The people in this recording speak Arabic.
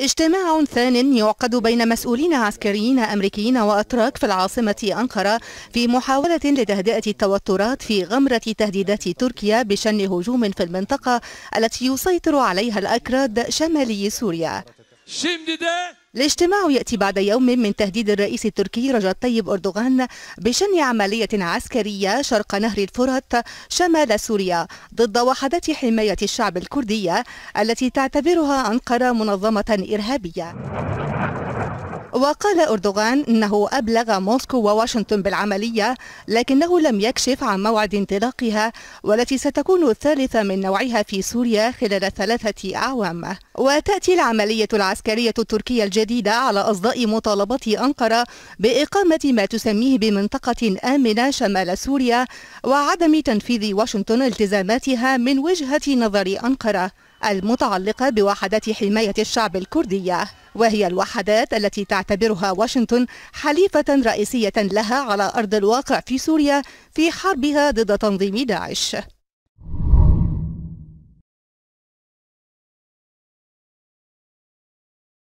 اجتماع ثان يعقد بين مسؤولين عسكريين أمريكيين وأتراك في العاصمة أنقرة في محاولة لتهدئة التوترات في غمرة تهديدات تركيا بشن هجوم في المنطقة التي يسيطر عليها الأكراد شمالي سوريا الاجتماع يأتي بعد يوم من تهديد الرئيس التركي رجب طيب أردوغان بشن عملية عسكرية شرق نهر الفرات شمال سوريا ضد وحدات حماية الشعب الكردية التي تعتبرها أنقرة منظمة إرهابية وقال أردوغان أنه أبلغ موسكو وواشنطن بالعملية لكنه لم يكشف عن موعد انطلاقها والتي ستكون الثالثة من نوعها في سوريا خلال ثلاثة أعوام وتأتي العملية العسكرية التركية الجديدة على أصداء مطالبة أنقرة بإقامة ما تسميه بمنطقة آمنة شمال سوريا وعدم تنفيذ واشنطن التزاماتها من وجهة نظر أنقرة المتعلقة بوحدات حماية الشعب الكردية وهي الوحدات التي تعتبرها واشنطن حليفة رئيسية لها على أرض الواقع في سوريا في حربها ضد تنظيم داعش